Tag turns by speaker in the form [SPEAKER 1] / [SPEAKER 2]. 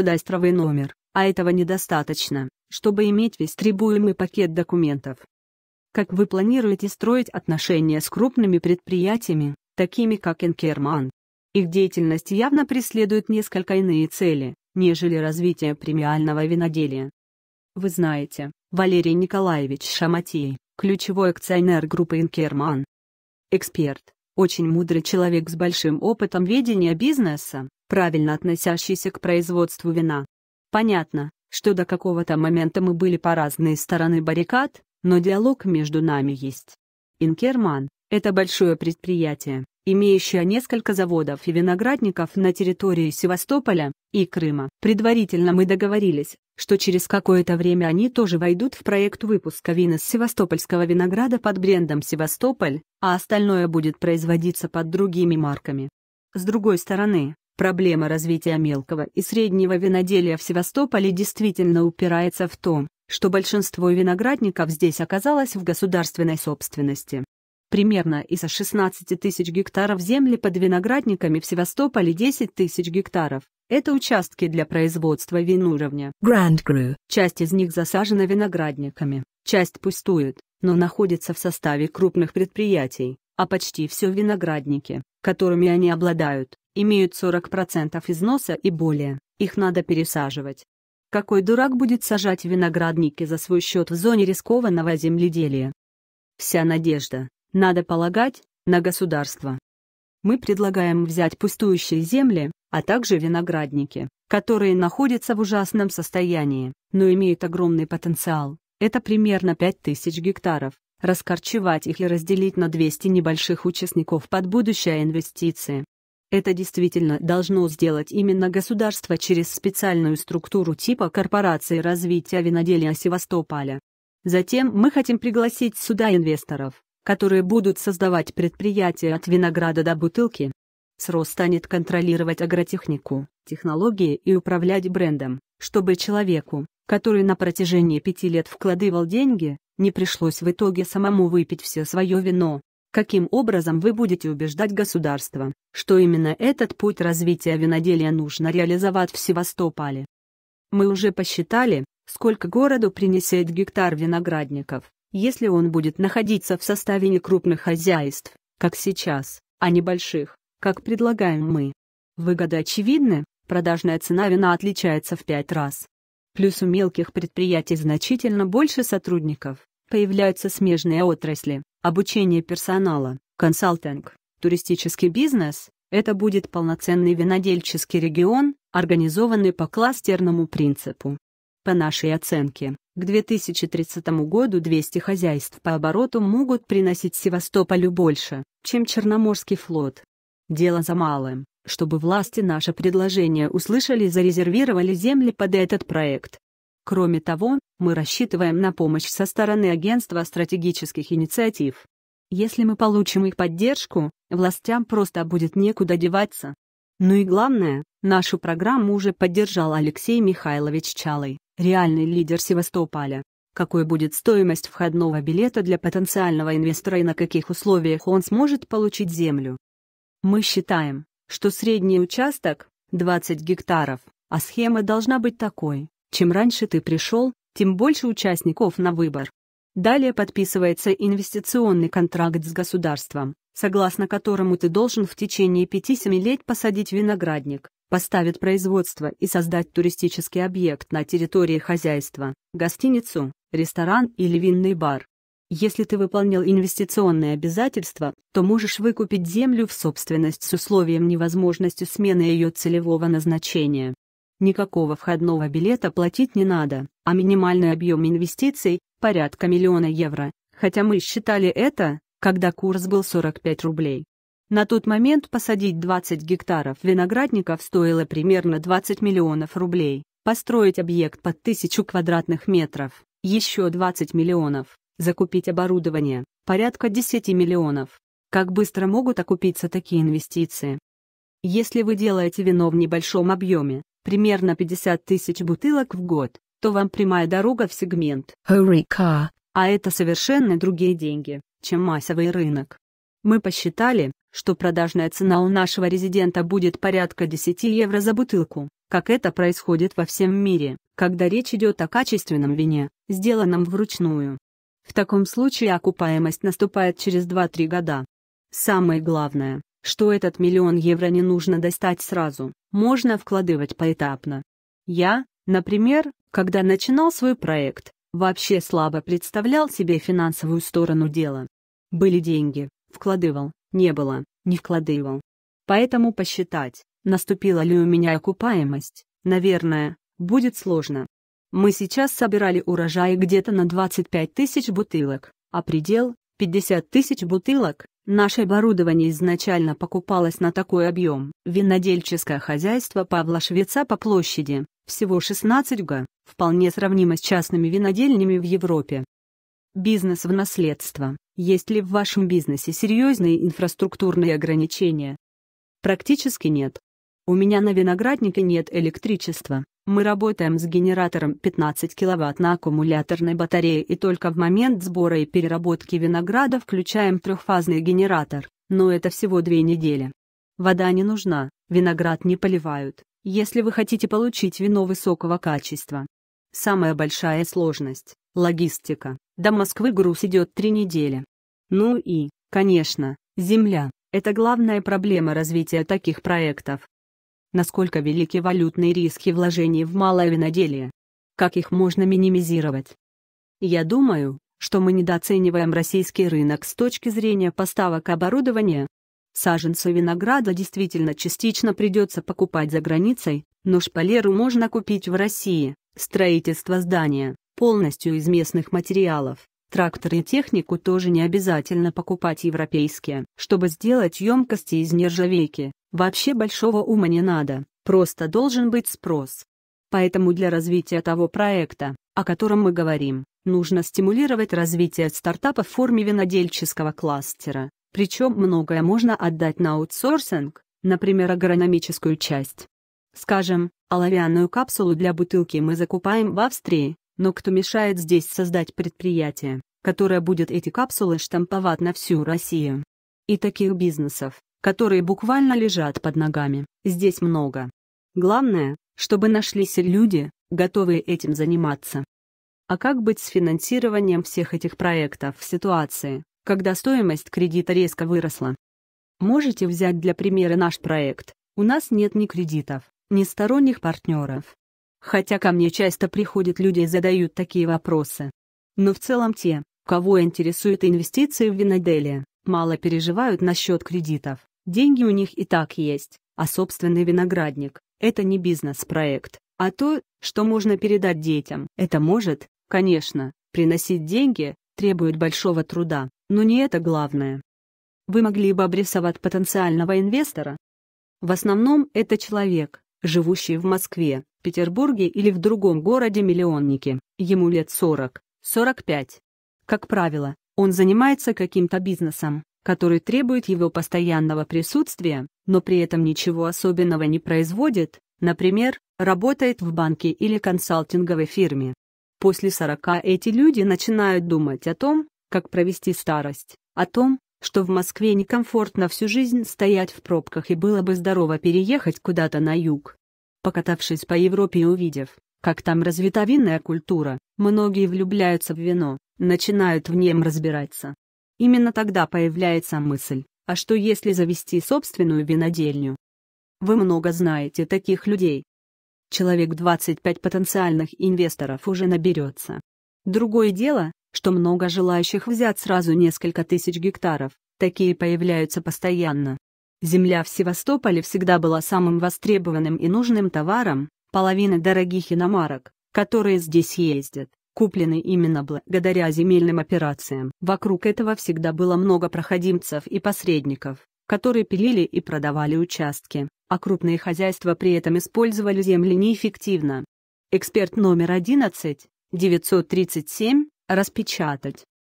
[SPEAKER 1] кадастровый номер, а этого недостаточно, чтобы иметь весь требуемый пакет документов. Как вы планируете строить отношения с крупными предприятиями, такими как Инкерман? Их деятельность явно преследует несколько иные цели, нежели развитие премиального виноделия. Вы знаете, Валерий Николаевич Шаматей, ключевой акционер группы Инкерман. Эксперт, очень мудрый человек с большим опытом ведения бизнеса, правильно относящийся к производству вина. Понятно, что до какого-то момента мы были по разные стороны баррикад, но диалог между нами есть. Инкерман – это большое предприятие, имеющее несколько заводов и виноградников на территории Севастополя и Крыма. Предварительно мы договорились, что через какое-то время они тоже войдут в проект выпуска вин из севастопольского винограда под брендом «Севастополь», а остальное будет производиться под другими марками. С другой стороны, проблема развития мелкого и среднего виноделия в Севастополе действительно упирается в то, что большинство виноградников здесь оказалось в государственной собственности. Примерно из 16 тысяч гектаров земли под виноградниками в Севастополе 10 тысяч гектаров. Это участки для производства винуровня. Grand Cru. Часть из них засажена виноградниками, часть пустует, но находится в составе крупных предприятий, а почти все виноградники, которыми они обладают, имеют 40% износа и более. Их надо пересаживать. Какой дурак будет сажать виноградники за свой счет в зоне рискованного земледелия? Вся надежда, надо полагать, на государство. Мы предлагаем взять пустующие земли, а также виноградники, которые находятся в ужасном состоянии, но имеют огромный потенциал. Это примерно 5000 гектаров. Раскорчевать их и разделить на 200 небольших участников под будущее инвестиции. Это действительно должно сделать именно государство через специальную структуру типа Корпорации развития виноделия Севастополя. Затем мы хотим пригласить сюда инвесторов, которые будут создавать предприятия от винограда до бутылки. СРО станет контролировать агротехнику, технологии и управлять брендом, чтобы человеку, который на протяжении пяти лет вкладывал деньги, не пришлось в итоге самому выпить все свое вино. Каким образом вы будете убеждать государство, что именно этот путь развития виноделия нужно реализовать в Севастополе? Мы уже посчитали, сколько городу принесет гектар виноградников, если он будет находиться в составе не крупных хозяйств, как сейчас, а небольших, как предлагаем мы. выгоды очевидны. продажная цена вина отличается в пять раз. Плюс у мелких предприятий значительно больше сотрудников, появляются смежные отрасли, обучение персонала, консалтинг, туристический бизнес, это будет полноценный винодельческий регион, организованный по кластерному принципу. По нашей оценке, к 2030 году 200 хозяйств по обороту могут приносить Севастополю больше, чем Черноморский флот. Дело за малым, чтобы власти наше предложение услышали и зарезервировали земли под этот проект. Кроме того, мы рассчитываем на помощь со стороны Агентства стратегических инициатив. Если мы получим их поддержку, властям просто будет некуда деваться. Ну и главное, нашу программу уже поддержал Алексей Михайлович Чалый, реальный лидер Севастополя. Какой будет стоимость входного билета для потенциального инвестора и на каких условиях он сможет получить землю? Мы считаем, что средний участок – 20 гектаров, а схема должна быть такой. Чем раньше ты пришел, тем больше участников на выбор. Далее подписывается инвестиционный контракт с государством, согласно которому ты должен в течение 5-7 лет посадить виноградник, поставить производство и создать туристический объект на территории хозяйства, гостиницу, ресторан или винный бар. Если ты выполнил инвестиционные обязательства, то можешь выкупить землю в собственность с условием невозможности смены ее целевого назначения. Никакого входного билета платить не надо, а минимальный объем инвестиций порядка миллиона евро, хотя мы считали это, когда курс был 45 рублей. На тот момент посадить 20 гектаров виноградников стоило примерно 20 миллионов рублей, построить объект под 1000 квадратных метров – еще 20 миллионов, закупить оборудование – порядка 10 миллионов. Как быстро могут окупиться такие инвестиции? Если вы делаете вино в небольшом объеме, примерно 50 тысяч бутылок в год, то вам прямая дорога в сегмент «Eureka», а это совершенно другие деньги, чем массовый рынок. Мы посчитали, что продажная цена у нашего резидента будет порядка 10 евро за бутылку, как это происходит во всем мире, когда речь идет о качественном вине, сделанном вручную. В таком случае окупаемость наступает через 2-3 года. Самое главное, что этот миллион евро не нужно достать сразу, можно вкладывать поэтапно. Я, Например, когда начинал свой проект, вообще слабо представлял себе финансовую сторону дела. Были деньги, вкладывал, не было, не вкладывал. Поэтому посчитать, наступила ли у меня окупаемость, наверное, будет сложно. Мы сейчас собирали урожай где-то на 25 тысяч бутылок, а предел – 50 тысяч бутылок. Наше оборудование изначально покупалось на такой объем. Винодельческое хозяйство Павла Швеца по площади всего 16 га, вполне сравнимо с частными винодельнями в Европе. Бизнес в наследство. Есть ли в вашем бизнесе серьезные инфраструктурные ограничения? Практически нет. У меня на винограднике нет электричества. Мы работаем с генератором 15 кВт на аккумуляторной батарее и только в момент сбора и переработки винограда включаем трехфазный генератор, но это всего две недели. Вода не нужна, виноград не поливают если вы хотите получить вино высокого качества. Самая большая сложность – логистика. До Москвы груз идет три недели. Ну и, конечно, земля – это главная проблема развития таких проектов. Насколько велики валютные риски вложений в малое виноделие? Как их можно минимизировать? Я думаю, что мы недооцениваем российский рынок с точки зрения поставок оборудования, Саженцы винограда действительно частично придется покупать за границей, но шпалеру можно купить в России. Строительство здания полностью из местных материалов. Трактор и технику тоже не обязательно покупать европейские. Чтобы сделать емкости из нержавейки, вообще большого ума не надо, просто должен быть спрос. Поэтому для развития того проекта, о котором мы говорим, нужно стимулировать развитие стартапа в форме винодельческого кластера. Причем многое можно отдать на аутсорсинг, например, агрономическую часть. Скажем, оловянную капсулу для бутылки мы закупаем в Австрии, но кто мешает здесь создать предприятие, которое будет эти капсулы штамповать на всю Россию? И таких бизнесов, которые буквально лежат под ногами, здесь много. Главное, чтобы нашлись люди, готовые этим заниматься. А как быть с финансированием всех этих проектов в ситуации, когда стоимость кредита резко выросла. Можете взять для примера наш проект. У нас нет ни кредитов, ни сторонних партнеров. Хотя ко мне часто приходят люди и задают такие вопросы. Но в целом те, кого интересуют инвестиции в виноделие, мало переживают насчет кредитов. Деньги у них и так есть, а собственный виноградник – это не бизнес-проект, а то, что можно передать детям. Это может, конечно, приносить деньги, требует большого труда, но не это главное. Вы могли бы обрисовать потенциального инвестора? В основном это человек, живущий в Москве, Петербурге или в другом городе-миллионнике. Ему лет 40-45. Как правило, он занимается каким-то бизнесом, который требует его постоянного присутствия, но при этом ничего особенного не производит, например, работает в банке или консалтинговой фирме. После 40 эти люди начинают думать о том, как провести старость, о том, что в Москве некомфортно всю жизнь стоять в пробках и было бы здорово переехать куда-то на юг. Покатавшись по Европе и увидев, как там развита винная культура, многие влюбляются в вино, начинают в нем разбираться. Именно тогда появляется мысль, а что если завести собственную винодельню? Вы много знаете таких людей. Человек 25 потенциальных инвесторов уже наберется. Другое дело, что много желающих взять сразу несколько тысяч гектаров, такие появляются постоянно. Земля в Севастополе всегда была самым востребованным и нужным товаром, половина дорогих иномарок, которые здесь ездят, куплены именно благодаря земельным операциям. Вокруг этого всегда было много проходимцев и посредников, которые пилили и продавали участки, а крупные хозяйства при этом использовали земли неэффективно. Эксперт номер 11, 937, распечатать.